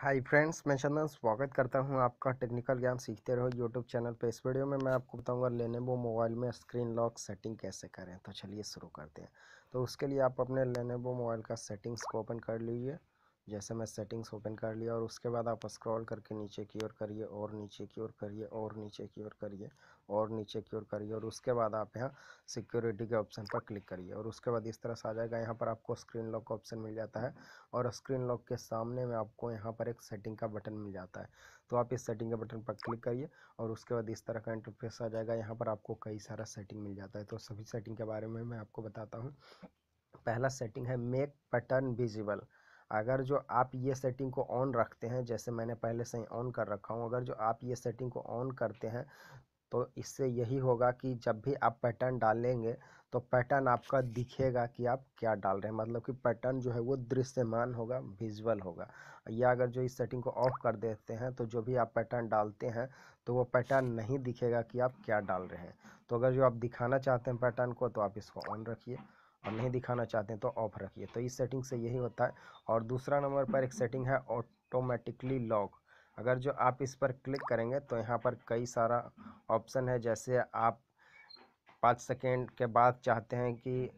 hi friends मैं चंदन स्वागत करता हूं आपका टेक्निकल ज्ञान सीखते रहो यूट्यूब चैनल पे इस वीडियो में मैं आपको बताऊंगा वो मोबाइल में स्क्रीन लॉक सेटिंग कैसे करें तो चलिए शुरू करते हैं तो उसके लिए आप अपने वो मोबाइल का सेटिंग्स को ओपन कर लीजिए जैसे मैं सेटिंग्स ओपन कर लिया और उसके बाद आप स्क्रॉल करके नीचे की ओर करिए और नीचे की ओर करिए और नीचे की ओर करिए और नीचे की ओर करिए और उसके बाद आप यहाँ सिक्योरिटी के ऑप्शन पर क्लिक करिए और उसके बाद इस तरह से आ जाएगा यहाँ पर आपको स्क्रीन लॉक का ऑप्शन मिल जाता है और स्क्रीन लॉक के सामने में आपको यहाँ पर एक सेटिंग का बटन मिल जाता है तो आप इस सेटिंग के बटन पर क्लिक करिए और उसके बाद इस तरह का इंटरफेस आ जाएगा यहाँ पर आपको कई सारा सेटिंग मिल जाता है तो सभी सेटिंग के बारे में मैं आपको बताता हूँ पहला सेटिंग है मेक बटन विजिबल अगर जो आप ये सेटिंग को ऑन रखते हैं जैसे मैंने पहले से ही ऑन कर रखा हूँ अगर जो आप ये सेटिंग को ऑन करते हैं तो इससे यही होगा कि जब भी आप पैटर्न डालेंगे तो पैटर्न आपका दिखेगा कि आप क्या डाल रहे हैं मतलब कि पैटर्न जो है वो दृश्यमान होगा विजुअल होगा या अगर जो इस सेटिंग को ऑफ कर देते हैं तो जो भी आप पैटर्न डालते हैं तो वो पैटर्न नहीं दिखेगा कि आप क्या डाल रहे हैं तो अगर जो आप दिखाना चाहते हैं पैटर्न को तो आप इसको ऑन रखिए और नहीं दिखाना चाहते हैं तो ऑफ रखिए तो इस सेटिंग से यही होता है और दूसरा नंबर पर एक सेटिंग है ऑटोमेटिकली लॉक अगर जो आप इस पर क्लिक करेंगे तो यहाँ पर कई सारा ऑप्शन है जैसे आप पाँच सेकेंड के बाद चाहते हैं कि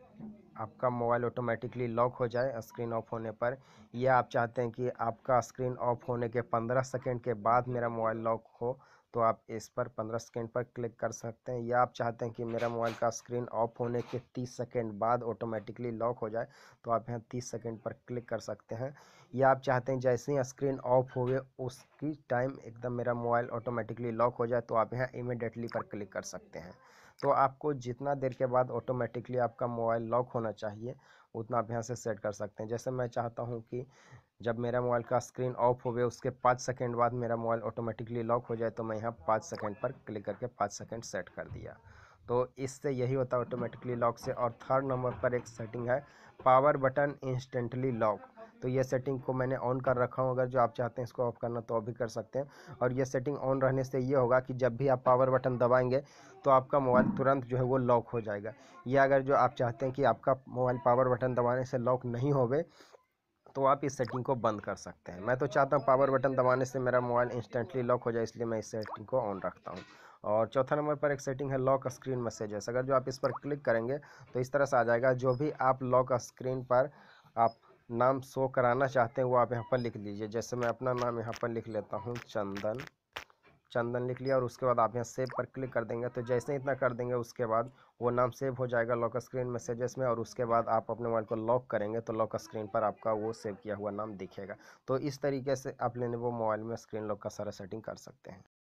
आपका मोबाइल ऑटोमेटिकली लॉक हो जाए स्क्रीन ऑफ होने पर या आप चाहते हैं कि आपका स्क्रीन ऑफ होने के पंद्रह सेकेंड के बाद मेरा मोबाइल लॉक हो तो आप इस पर पंद्रह सेकेंड पर क्लिक कर सकते हैं या आप चाहते हैं कि मेरा मोबाइल का स्क्रीन ऑफ होने के तीस सेकेंड बाद ऑटोमेटिकली लॉक हो जाए तो आप यहाँ तीस सेकेंड पर क्लिक कर सकते हैं या आप चाहते हैं जैसे ही स्क्रीन ऑफ हो गए उसकी टाइम एकदम मेरा मोबाइल ऑटोमेटिकली लॉक हो जाए तो आप यहाँ इमिडिएटली पर क्लिक कर सकते हैं तो आपको जितना देर के बाद ऑटोमेटिकली आपका मोबाइल लॉक होना चाहिए उतना आप यहाँ से सेट कर सकते हैं जैसे मैं चाहता हूँ कि जब मेरा मोबाइल का स्क्रीन ऑफ हो गया उसके पाँच सेकंड बाद मेरा मोबाइल ऑटोमेटिकली लॉक हो जाए तो मैं यहाँ पाँच सेकंड पर क्लिक करके पाँच सेकंड सेट कर दिया तो इससे यही होता है ऑटोमेटिकली लॉक से और थर्ड नंबर पर एक सेटिंग है पावर बटन इंस्टेंटली लॉक तो ये सेटिंग को मैंने ऑन कर रखा हूँ अगर जो आप चाहते हैं इसको ऑफ करना तो ऑफ भी कर सकते हैं और ये सेटिंग ऑन रहने से ये होगा कि जब भी आप पावर बटन दबाएंगे तो आपका मोबाइल तुरंत जो है वो लॉक हो जाएगा या अगर जो आप चाहते हैं कि आपका मोबाइल पावर बटन दबाने से लॉक नहीं होवे तो आप इस सेटिंग को बंद कर सकते हैं मैं तो चाहता हूँ पावर बटन दबाने से मेरा मोबाइल इंस्टेंटली लॉक हो जाए इसलिए मैं इस सेटिंग को ऑन रखता हूँ और चौथा नंबर पर एक सेटिंग है लॉक स्क्रीन मैसेजेस अगर जो आप इस पर क्लिक करेंगे तो इस तरह से आ जाएगा जो भी आप लॉक स्क्रीन पर आप नाम शो कराना चाहते हैं वो आप यहाँ पर लिख लीजिए जैसे मैं अपना नाम यहाँ पर लिख लेता हूँ चंदन चंदन लिख लिया और उसके बाद आप यहाँ सेव पर क्लिक कर देंगे तो जैसे इतना कर देंगे उसके बाद वो नाम सेव हो जाएगा लॉक स्क्रीन मैसेजेस में और उसके बाद आप अपने मोबाइल को लॉक करेंगे तो लॉक स्क्रीन पर आपका वो सेव किया हुआ नाम दिखेगा तो इस तरीके से आप लेने वो मोबाइल में स्क्रीन लॉक का सारा सेटिंग कर सकते हैं